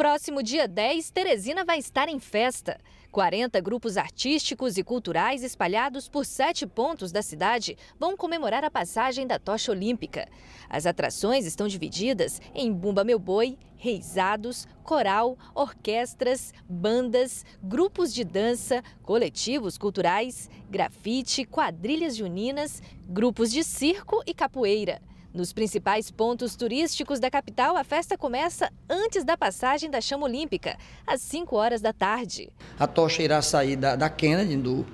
próximo dia 10, Teresina vai estar em festa. 40 grupos artísticos e culturais espalhados por sete pontos da cidade vão comemorar a passagem da tocha olímpica. As atrações estão divididas em Bumba Meu Boi, reisados, coral, orquestras, bandas, grupos de dança, coletivos culturais, grafite, quadrilhas juninas, grupos de circo e capoeira. Nos principais pontos turísticos da capital, a festa começa antes da passagem da chama olímpica, às 5 horas da tarde. A tocha irá sair da, da Kennedy, do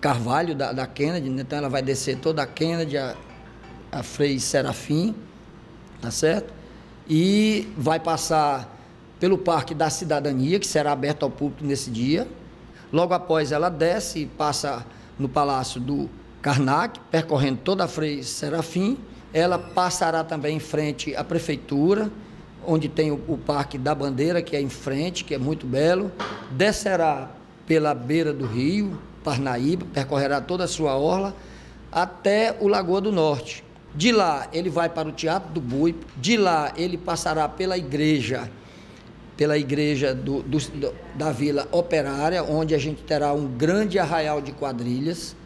Carvalho da, da Kennedy, né? então ela vai descer toda a Kennedy, a, a Frei Serafim, tá certo? E vai passar pelo Parque da Cidadania, que será aberto ao público nesse dia. Logo após ela desce e passa no Palácio do Karnak, percorrendo toda a Frei Serafim ela passará também em frente à prefeitura, onde tem o, o Parque da Bandeira, que é em frente, que é muito belo. Descerá pela beira do rio, Parnaíba, percorrerá toda a sua orla até o Lagoa do Norte. De lá ele vai para o Teatro do Bui, de lá ele passará pela igreja, pela igreja do, do, da Vila Operária, onde a gente terá um grande arraial de quadrilhas,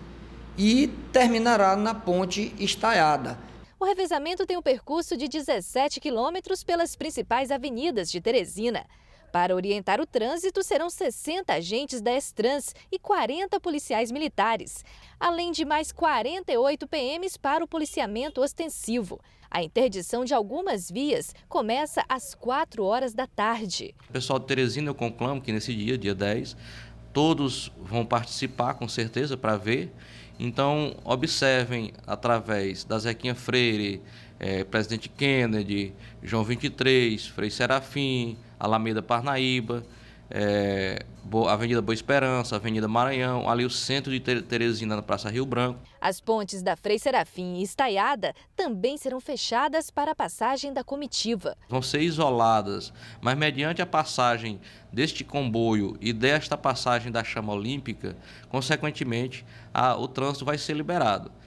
e terminará na ponte estaiada. O revezamento tem um percurso de 17 quilômetros pelas principais avenidas de Teresina. Para orientar o trânsito, serão 60 agentes da Estrans e 40 policiais militares, além de mais 48 PMs para o policiamento ostensivo. A interdição de algumas vias começa às 4 horas da tarde. Pessoal de Teresina, eu conclamo que nesse dia, dia 10, todos vão participar com certeza para ver então, observem através da Zequinha Freire, é, Presidente Kennedy, João 23, Frei Serafim, Alameda Parnaíba, é, Avenida Boa Esperança, Avenida Maranhão, ali o centro de Teresina, na Praça Rio Branco. As pontes da Frei Serafim e Estaiada também serão fechadas para a passagem da comitiva. Vão ser isoladas, mas mediante a passagem deste comboio e desta passagem da chama olímpica, consequentemente, a, o trânsito vai ser liberado.